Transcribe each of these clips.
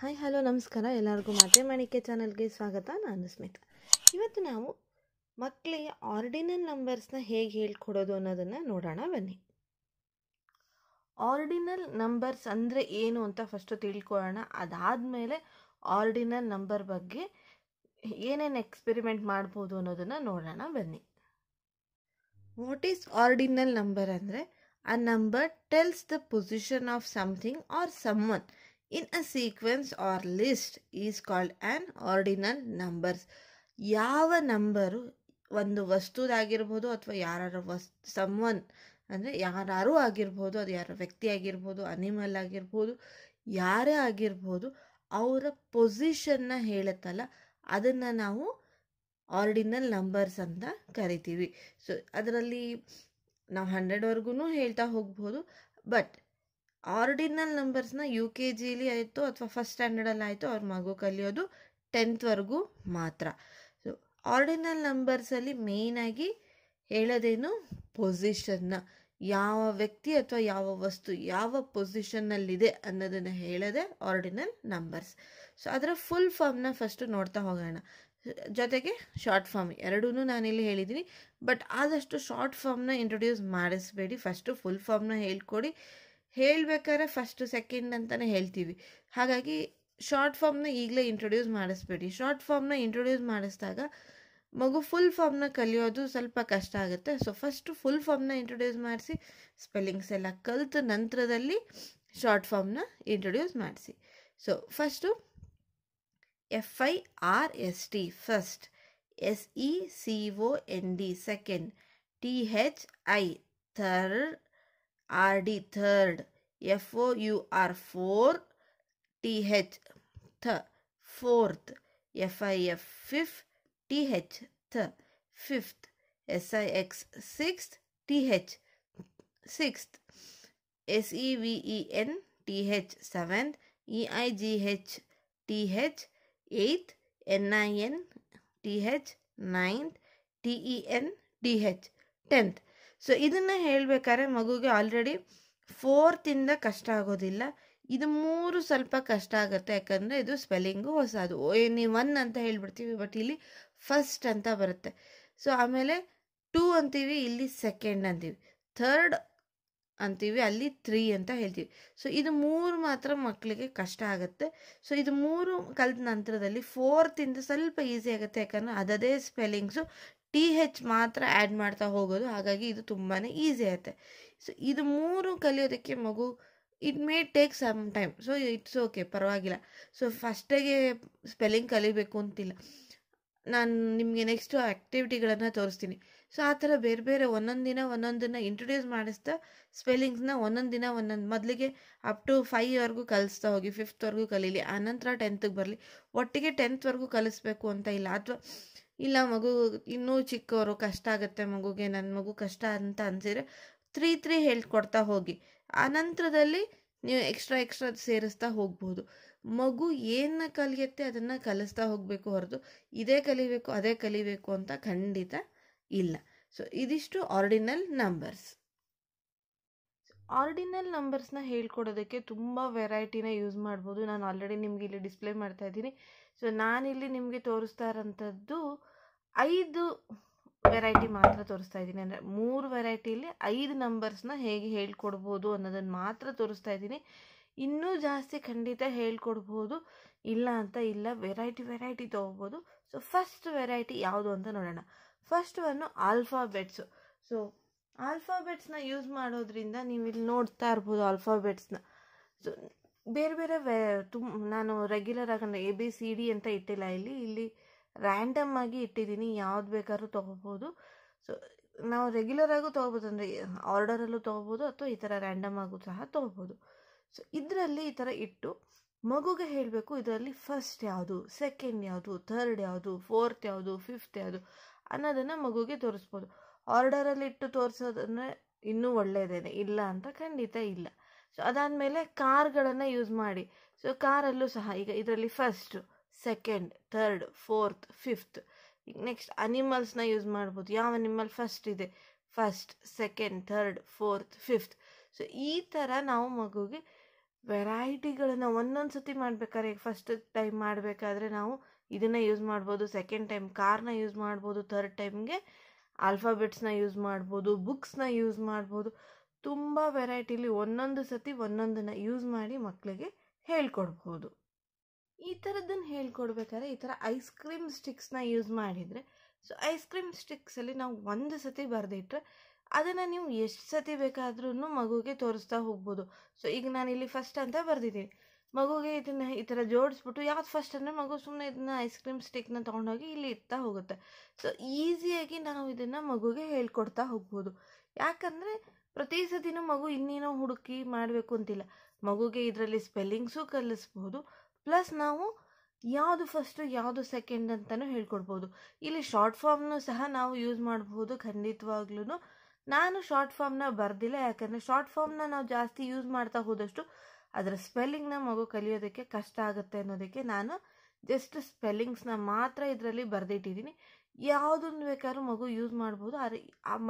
Hi hello ನಮಸ್ಕಾರ ಎಲ್ಲರಿಗೂ ಮಾತೆ ಮಣಿಕೆ ಚಾನಲ್ಗೆ ಸ್ವಾಗತ ನಾನು ಸ್ಮಿತಾ ಇವತ್ತು ನಾವು ಮಕ್ಕಳಿಗೆ ಆರ್ಡಿನಲ್ ನಂಬರ್ಸ್ನ ಹೇಗೆ ಹೇಳ್ಕೊಡೋದು ಅನ್ನೋದನ್ನು ನೋಡೋಣ ಬನ್ನಿ ಆರ್ಡಿನಲ್ ನಂಬರ್ಸ್ ಅಂದರೆ ಏನು ಅಂತ ಫಸ್ಟು ತಿಳ್ಕೊಳ್ಳೋಣ ಅದಾದಮೇಲೆ ಆರ್ಡಿನಲ್ ನಂಬರ್ ಬಗ್ಗೆ ಏನೇನು ಎಕ್ಸ್ಪೆರಿಮೆಂಟ್ ಮಾಡ್ಬೋದು ಅನ್ನೋದನ್ನು ನೋಡೋಣ ಬನ್ನಿ ವಾಟ್ ಈಸ್ ಆರ್ಡಿನಲ್ ನಂಬರ್ ಅಂದರೆ ಆ number tells the position of something or someone in a sequence or list is called an ordinal numbers ಯಾವ ನಂಬರು ಒಂದು ವಸ್ತುದಾಗಿರ್ಬೋದು ಅಥವಾ ಯಾರ ವಸ್ ಸಮ್ವನ್ ಅಂದರೆ ಯಾರು ಆಗಿರ್ಬೋದು ಅದು ಯಾರ ವ್ಯಕ್ತಿ ಆಗಿರ್ಬೋದು ಅನಿಮಲ್ ಆಗಿರ್ಬೋದು ಯಾರೇ ಆಗಿರ್ಬೋದು ಅವರ ಪೊಸಿಷನ್ನ ಹೇಳುತ್ತಲ್ಲ ಅದನ್ನು ನಾವು ಆರ್ಡಿನಲ್ ನಂಬರ್ಸ್ ಅಂತ ಕರಿತೀವಿ ಸೊ ಅದರಲ್ಲಿ ನಾವು ಹಂಡ್ರೆಡ್ವರೆಗೂ ಹೇಳ್ತಾ ಹೋಗ್ಬೋದು ಬಟ್ ಆರ್ಡಿನಲ್ ನಂಬರ್ಸ್ನ ಯು ಕೆ ಜಿಲಿ ಆಯಿತು ಅಥವಾ ಫಸ್ಟ್ ಸ್ಟ್ಯಾಂಡರ್ಡಲ್ಲಿ ಆಯಿತು ಅವ್ರ ಮಗು ಕಲಿಯೋದು ಟೆಂತ್ವರೆಗೂ ಮಾತ್ರ ಸೊ ಆರ್ಡಿನಲ್ ನಂಬರ್ಸಲ್ಲಿ ಮೇಯ್ನಾಗಿ ಹೇಳೋದೇನು ಪೊಸಿಷನ್ನ ಯಾವ ವ್ಯಕ್ತಿ ಅಥವಾ ಯಾವ ವಸ್ತು ಯಾವ ಪೊಸಿಷನ್ನಲ್ಲಿದೆ ಅನ್ನೋದನ್ನು ಹೇಳೋದೇ ಆರ್ಡಿನಲ್ ನಂಬರ್ಸ್ ಸೊ ಅದರ ಫುಲ್ ಫಾರ್ಮ್ನ ಫಸ್ಟು ನೋಡ್ತಾ ಹೋಗೋಣ ಜೊತೆಗೆ ಶಾರ್ಟ್ ಫಾರ್ಮ್ ಎರಡೂ ನಾನಿಲ್ಲಿ ಹೇಳಿದ್ದೀನಿ ಬಟ್ ಆದಷ್ಟು ಶಾರ್ಟ್ ಫಾರ್ಮ್ನ ಇಂಟ್ರೊಡ್ಯೂಸ್ ಮಾಡಿಸ್ಬೇಡಿ ಫಸ್ಟು ಫುಲ್ ಫಾರ್ಮ್ನ ಹೇಳ್ಕೊಡಿ ಹೇಳಬೇಕಾದ್ರೆ ಫಸ್ಟು ಸೆಕೆಂಡ್ ಅಂತಲೇ ಹೇಳ್ತೀವಿ ಹಾಗಾಗಿ ಶಾರ್ಟ್ ಫಾರ್ಮ್ನ ಈಗಲೇ ಇಂಟ್ರೊಡ್ಯೂಸ್ ಮಾಡಿಸ್ಬೇಡಿ ಶಾರ್ಟ್ ಫಾರ್ಮ್ನ ಇಂಟ್ರೊಡ್ಯೂಸ್ ಮಾಡಿಸಿದಾಗ ಮಗು ಫುಲ್ ಫಾರ್ಮ್ನ ಕಲಿಯೋದು ಸ್ವಲ್ಪ ಕಷ್ಟ ಆಗುತ್ತೆ ಸೊ ಫಸ್ಟು ಫುಲ್ ಫಾರ್ಮ್ನ ಇಂಟ್ರೊಡ್ಯೂಸ್ ಮಾಡಿಸಿ ಸ್ಪೆಲ್ಲಿಂಗ್ಸ್ ಎಲ್ಲ ಕಲಿತ ನಂತರದಲ್ಲಿ ಶಾರ್ಟ್ ಫಾರ್ಮ್ನ ಇಂಟ್ರೊಡ್ಯೂಸ್ ಮಾಡಿಸಿ so first F I R S T first S E C O N D second T H I third RD third. O U four. TH th fourth. FIF fifth. TH th fifth. H sixth S TH sixth. seventh seventh. eighth eighth. ninth ninth. tenth tenth. So ಇದನ್ನು ಹೇಳಬೇಕಾದ್ರೆ ಮಗುಗೆ already ಫೋರ್ತಿಂದ ಕಷ್ಟ ಆಗೋದಿಲ್ಲ ಇದು ಮೂರು ಸ್ವಲ್ಪ ಕಷ್ಟ ಆಗುತ್ತೆ ಯಾಕಂದರೆ ಇದು ಸ್ಪೆಲ್ಲಿಂಗು ಹೊಸದು ಎನಿ ಒನ್ ಅಂತ ಹೇಳಿಬಿಡ್ತೀವಿ ಬಟ್ ಇಲ್ಲಿ ಫಸ್ಟ್ ಅಂತ ಬರುತ್ತೆ ಸೊ ಆಮೇಲೆ ಟೂ ಅಂತೀವಿ ಇಲ್ಲಿ ಸೆಕೆಂಡ್ ಅಂತೀವಿ ಥರ್ಡ್ ಅಂತೀವಿ ಅಲ್ಲಿ ತ್ರೀ ಅಂತ ಹೇಳ್ತೀವಿ ಸೊ ಇದು ಮೂರು ಮಾತ್ರ ಮಕ್ಕಳಿಗೆ ಕಷ್ಟ ಆಗುತ್ತೆ ಸೊ ಇದು ಮೂರು ಕಲಿತ ನಂತರದಲ್ಲಿ ಫೋರ್ತಿಂದ ಸ್ವಲ್ಪ ಈಸಿ ಆಗುತ್ತೆ ಯಾಕಂದರೆ ಅದದೇ ಸ್ಪೆಲ್ಲಿಂಗ್ಸು ಟಿ ಹೆಚ್ ಮಾತ್ರ ಆ್ಯಡ್ ಮಾಡ್ತಾ ಹೋಗೋದು ಹಾಗಾಗಿ ಇದು ತುಂಬಾ ಈಸಿ ಆಗುತ್ತೆ ಸೊ ಇದು ಮೂರು ಕಲಿಯೋದಕ್ಕೆ ಮಗು it may take some time so it's okay ಪರವಾಗಿಲ್ಲ ಸೊ ಫಸ್ಟಿಗೆ ಸ್ಪೆಲ್ಲಿಂಗ್ ಕಲಿಬೇಕು ಅಂತಿಲ್ಲ ನಾನು ನಿಮಗೆ ನೆಕ್ಸ್ಟು ಆ್ಯಕ್ಟಿವಿಟಿಗಳನ್ನು ತೋರಿಸ್ತೀನಿ ಸೊ ಆ ಥರ ಬೇರೆ ಬೇರೆ ಒಂದೊಂದು ದಿನ ಒಂದೊಂದನ್ನು ಇಂಟ್ರೊಡ್ಯೂಸ್ ಮಾಡಿಸ್ತಾ ಸ್ಪೆಲ್ಲಿಂಗ್ಸ್ನ ಒಂದೊಂದು ದಿನ ಒಂದೊಂದು ಮೊದಲಿಗೆ ಅಪ್ ಟು ಫೈವ್ವರೆಗೂ ಕಲಿಸ್ತಾ ಹೋಗಿ ಫಿಫ್ತ್ವರೆಗೂ ಕಲೀಲಿ ಆನಂತರ ಟೆಂತ್ಗೆ ಬರಲಿ ಒಟ್ಟಿಗೆ ಟೆಂತ್ವರೆಗೂ ಕಲಿಸ್ಬೇಕು ಅಂತ ಇಲ್ಲ ಅಥವಾ ಇಲ್ಲ ಮಗು ಇನ್ನೂ ಚಿಕ್ಕವರು ಕಷ್ಟ ಆಗುತ್ತೆ ಮಗುಗೆ ನನ್ನ ಮಗು ಕಷ್ಟ ಅಂತ ಅನ್ಸಿದ್ರೆ ತ್ರೀ ತ್ರೀ ಹೇಳ್ಕೊಡ್ತಾ ಹೋಗಿ ಆನಂತರದಲ್ಲಿ ನೀವು ಎಕ್ಸ್ಟ್ರಾ ಎಕ್ಸ್ಟ್ರಾ ಸೇರಿಸ್ತಾ ಹೋಗ್ಬೋದು ಮಗು ಏನು ಕಲಿಯುತ್ತೆ ಅದನ್ನು ಕಲಿಸ್ತಾ ಹೋಗಬೇಕು ಹೊರತು ಇದೇ ಕಲಿಬೇಕು ಅದೇ ಕಲಿಬೇಕು ಅಂತ ಖಂಡಿತ ಇಲ್ಲ ಸೊ ಇದಿಷ್ಟು ಆರ್ಡಿನಲ್ ನಂಬರ್ಸ್ ಆರ್ಡಿನಲ್ ನಂಬರ್ಸ್ನ ಹೇಳ್ಕೊಡೋದಕ್ಕೆ ತುಂಬ ವೆರೈಟಿನ ಯೂಸ್ ಮಾಡ್ಬೋದು ನಾನು ಆಲ್ರೆಡಿ ನಿಮಗೆ ಇಲ್ಲಿ ಡಿಸ್ಪ್ಲೇ ಮಾಡ್ತಾ ಇದ್ದೀನಿ ಸೊ ನಾನಿಲ್ಲಿ ನಿಮಗೆ ತೋರಿಸ್ತಾ ಇರೋಂಥದ್ದು ಐದು ವೆರೈಟಿ ಮಾತ್ರ ತೋರಿಸ್ತಾ ಇದ್ದೀನಿ ಅಂದರೆ ಮೂರು ವೆರೈಟಿಯಲ್ಲಿ ಐದು ನಂಬರ್ಸ್ನ ಹೇಗೆ ಹೇಳ್ಕೊಡ್ಬೋದು ಅನ್ನೋದನ್ನು ಮಾತ್ರ ತೋರಿಸ್ತಾ ಇದ್ದೀನಿ ಇನ್ನೂ ಜಾಸ್ತಿ ಖಂಡಿತ ಹೇಳ್ಕೊಡ್ಬೋದು ಇಲ್ಲ ಅಂತ ಇಲ್ಲ ವೆರೈಟಿ ವೆರೈಟಿ ತೊಗೋಬೋದು ಸೊ ಫಸ್ಟ್ ವೆರೈಟಿ ಯಾವುದು ಅಂತ ನೋಡೋಣ ಫಸ್ಟ್ ಒನ್ನು ಆಲ್ಫಾಬೆಟ್ಸು ಸೊ ಆಲ್ಫಾಬೆಟ್ಸ್ನ ಯೂಸ್ ಮಾಡೋದ್ರಿಂದ ನೀವು ಇಲ್ಲಿ ನೋಡ್ತಾ ಇರ್ಬೋದು ಆಲ್ಫಾಬೆಟ್ಸ್ನ ಸೊ ಬೇರೆ ಬೇರೆ ವೇ ತುಂ ನಾನು ರೆಗ್ಯುಲರ್ ಆಗಿ ಎ ಬಿ ಸಿ ಡಿ ಅಂತ ಇಟ್ಟಿಲ್ಲ ಇಲ್ಲಿ ಇಲ್ಲಿ ರ್ಯಾಂಡಮ್ ಆಗಿ ಇಟ್ಟಿದ್ದೀನಿ ಯಾವ್ದು ಬೇಕಾದ್ರೂ ತೊಗೋಬೋದು ಸೊ ನಾವು ರೆಗ್ಯುಲರ್ ಆಗೂ ತೊಗೋಬೋದು ಅಂದರೆ ಆರ್ಡರಲ್ಲೂ ತೊಗೋಬೋದು ಅಥವಾ ಈ ಥರ ರ್ಯಾಂಡಮ್ ಆಗೂ ಸಹ ತೊಗೋಬೋದು ಸೊ ಇದರಲ್ಲಿ ಈ ಥರ ಇಟ್ಟು ಮಗುಗೆ ಹೇಳಬೇಕು ಇದರಲ್ಲಿ ಫಸ್ಟ್ ಯಾವುದು ಸೆಕೆಂಡ್ ಯಾವುದು ಥರ್ಡ್ ಯಾವುದು ಫೋರ್ತ್ ಯಾವುದು ಫಿಫ್ತ್ ಯಾವುದು ಅನ್ನೋದನ್ನು ಮಗುಗೆ ತೋರಿಸ್ಬೋದು ಆರ್ಡರಲ್ಲಿ ಇಟ್ಟು ತೋರಿಸೋದನ್ನೇ ಇನ್ನೂ ಒಳ್ಳೆಯದೇನೆ ಇಲ್ಲ ಅಂತ ಖಂಡಿತ ಇಲ್ಲ ಸೊ ಅದಾದಮೇಲೆ ಕಾರ್ಗಳನ್ನು ಯೂಸ್ ಮಾಡಿ ಸೊ ಕಾರಲ್ಲೂ ಸಹ ಈಗ ಇದರಲ್ಲಿ first second third fourth fifth ಈಗ ನೆಕ್ಸ್ಟ್ ಅನಿಮಲ್ಸ್ನ ಯೂಸ್ ಮಾಡ್ಬೋದು ಯಾವ ಅನಿಮಲ್ ಫಸ್ಟ್ ಇದೆ first second third fourth fifth so ಈ ಥರ ನಾವು ಮಗುಗೆ ವೆರೈಟಿಗಳನ್ನು ಒಂದೊಂದು ಸತಿ ಮಾಡಬೇಕಾದ್ರೆ ಈಗ ಫಸ್ಟ್ ಟೈಮ್ ಮಾಡಬೇಕಾದ್ರೆ ನಾವು ಇದನ್ನು ಯೂಸ್ ಮಾಡ್ಬೋದು ಸೆಕೆಂಡ್ ಟೈಮ್ ಕಾರ್ನ ಯೂಸ್ ಮಾಡ್ಬೋದು ಥರ್ಡ್ ಟೈಮ್ಗೆ ಆಲ್ಫಾಬೆಟ್ಸ್ನ ಯೂಸ್ ಮಾಡ್ಬೋದು ಬುಕ್ಸ್ನ ಯೂಸ್ ಮಾಡ್ಬೋದು ತುಂಬ ವೆರೈಟಿಲಿ ಒಂದೊಂದು ಸತಿ ಒಂದೊಂದನ್ನು ಯೂಸ್ ಮಾಡಿ ಮಕ್ಕಳಿಗೆ ಹೇಳ್ಕೊಡ್ಬೋದು ಈ ಥರದ್ದನ್ನು ಹೇಳ್ಕೊಡ್ಬೇಕಾದ್ರೆ ಈ ಥರ ಐಸ್ ಕ್ರೀಮ್ ಸ್ಟಿಕ್ಸ್ನ ಯೂಸ್ ಮಾಡಿದರೆ ಸೊ ಐಸ್ ಕ್ರೀಮ್ ಸ್ಟಿಕ್ಸಲ್ಲಿ ನಾವು ಒಂದು ಸತಿ ಬರೆದಿಟ್ರೆ ಅದನ್ನು ನೀವು ಎಷ್ಟು ಸತಿ ಬೇಕಾದ್ರೂ ಮಗುಗೆ ತೋರಿಸ್ತಾ ಹೋಗ್ಬೋದು ಸೊ ಈಗ ನಾನು ಇಲ್ಲಿ ಫಸ್ಟ್ ಅಂತ ಬರೆದಿದ್ದೀನಿ ಮಗುಗೆ ಇದನ್ನು ಈ ಥರ ಜೋಡಿಸ್ಬಿಟ್ಟು ಯಾವ್ದು ಫಸ್ಟ್ ಅಂದರೆ ಮಗು ಸುಮ್ಮನೆ ಇದನ್ನ ಐಸ್ ಕ್ರೀಮ್ ಸ್ಟಿಕ್ನ ತೊಗೊಂಡೋಗಿ ಇಲ್ಲಿ ಇರ್ತಾ ಹೋಗುತ್ತೆ ಸೊ ಈಸಿಯಾಗಿ ನಾವು ಇದನ್ನು ಮಗುಗೆ ಹೇಳ್ಕೊಡ್ತಾ ಹೋಗ್ಬೋದು ಯಾಕಂದರೆ ಪ್ರತಿ ಸತಿನೂ ಮಗು ಇನ್ನೇನೋ ಹುಡುಕಿ ಮಾಡಬೇಕು ಅಂತಿಲ್ಲ ಮಗುಗೆ ಇದರಲ್ಲಿ ಸ್ಪೆಲ್ಲಿಂಗ್ಸು ಕಲಿಸ್ಬೋದು ಪ್ಲಸ್ ನಾವು ಯಾವುದು ಫಸ್ಟು ಯಾವುದು ಸೆಕೆಂಡ್ ಅಂತಲೂ ಹೇಳ್ಕೊಡ್ಬೋದು ಇಲ್ಲಿ ಶಾರ್ಟ್ ಫಾರ್ಮ್ನು ಸಹ ನಾವು ಯೂಸ್ ಮಾಡ್ಬೋದು ಖಂಡಿತವಾಗ್ಲೂ ನಾನು ಶಾರ್ಟ್ ಫಾರ್ಮ್ನ ಬರ್ದಿಲ್ಲ ಯಾಕಂದರೆ ಶಾರ್ಟ್ ಫಾರ್ಮ್ನ ನಾವು ಜಾಸ್ತಿ ಯೂಸ್ ಮಾಡ್ತಾ ಹೋದಷ್ಟು ಅದರ ಸ್ಪೆಲ್ಲಿಂಗ್ನ ಮಗು ಕಲಿಯೋದಕ್ಕೆ ಕಷ್ಟ ಆಗುತ್ತೆ ಅನ್ನೋದಕ್ಕೆ ನಾನು ಜಸ್ಟ್ ಸ್ಪೆಲ್ಲಿಂಗ್ಸ್ನ ಮಾತ್ರ ಇದರಲ್ಲಿ ಬರೆದಿಟ್ಟಿದ್ದೀನಿ ಯಾವುದನ್ನು ಬೇಕಾದ್ರೂ ಮಗು ಯೂಸ್ ಮಾಡ್ಬೋದು ಆದರೆ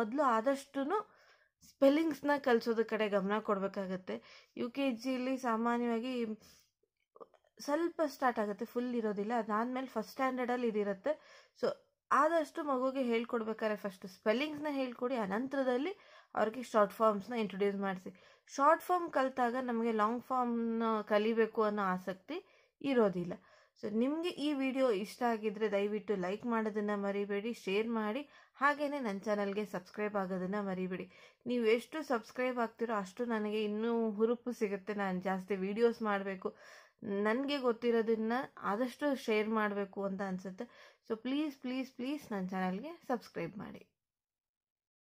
ಮೊದಲು ಆದಷ್ಟು ಸ್ಪೆಲ್ಲಿಂಗ್ಸ್ನ ಕಲಿಸೋದ್ರ ಕಡೆ ಗಮನ ಕೊಡಬೇಕಾಗತ್ತೆ ಯು ಕೆ ಜಿಲಿ ಸಾಮಾನ್ಯವಾಗಿ ಸ್ವಲ್ಪ ಸ್ಟಾರ್ಟ್ ಆಗುತ್ತೆ ಫುಲ್ ಇರೋದಿಲ್ಲ ಅದಾದಮೇಲೆ ಫಸ್ಟ್ ಸ್ಟ್ಯಾಂಡರ್ಡಲ್ಲಿ ಇದಿರುತ್ತೆ ಸೊ ಆದಷ್ಟು ಮಗುಗೆ ಹೇಳ್ಕೊಡ್ಬೇಕಾದ್ರೆ ಫಸ್ಟ್ ಸ್ಪೆಲ್ಲಿಂಗ್ಸ್ನ ಹೇಳ್ಕೊಡಿ ಅನಂತರದಲ್ಲಿ ಅವ್ರಿಗೆ ಶಾರ್ಟ್ ಫಾರ್ಮ್ಸ್ನ ಇಂಟ್ರೊಡ್ಯೂಸ್ ಮಾಡಿಸಿ ಶಾರ್ಟ್ ಫಾರ್ಮ್ ಕಲಿತಾಗ ನಮಗೆ ಲಾಂಗ್ ಫಾರ್ಮ್ನ ಕಲಿಬೇಕು ಅನ್ನೋ ಆಸಕ್ತಿ ಇರೋದಿಲ್ಲ ಸೊ ನಿಮಗೆ ಈ ವಿಡಿಯೋ ಇಷ್ಟ ಆಗಿದ್ದರೆ ದಯವಿಟ್ಟು ಲೈಕ್ ಮಾಡೋದನ್ನು ಮರಿಬೇಡಿ ಶೇರ್ ಮಾಡಿ ಹಾಗೆಯೇ ನನ್ನ ಚಾನಲ್ಗೆ ಸಬ್ಸ್ಕ್ರೈಬ್ ಆಗೋದನ್ನು ಮರಿಬಿಡಿ ನೀವು ಎಷ್ಟು ಸಬ್ಸ್ಕ್ರೈಬ್ ಆಗ್ತಿರೋ ಅಷ್ಟು ನನಗೆ ಇನ್ನೂ ಹುರುಪು ಸಿಗುತ್ತೆ ನಾನು ಜಾಸ್ತಿ ವೀಡಿಯೋಸ್ ಮಾಡಬೇಕು ನನಗೆ ಗೊತ್ತಿರೋದನ್ನು ಆದಷ್ಟು ಶೇರ್ ಮಾಡಬೇಕು ಅಂತ ಅನಿಸುತ್ತೆ ಸೊ ಪ್ಲೀಸ್ ಪ್ಲೀಸ್ ಪ್ಲೀಸ್ ನನ್ನ ಚಾನಲ್ಗೆ ಸಬ್ಸ್ಕ್ರೈಬ್ ಮಾಡಿ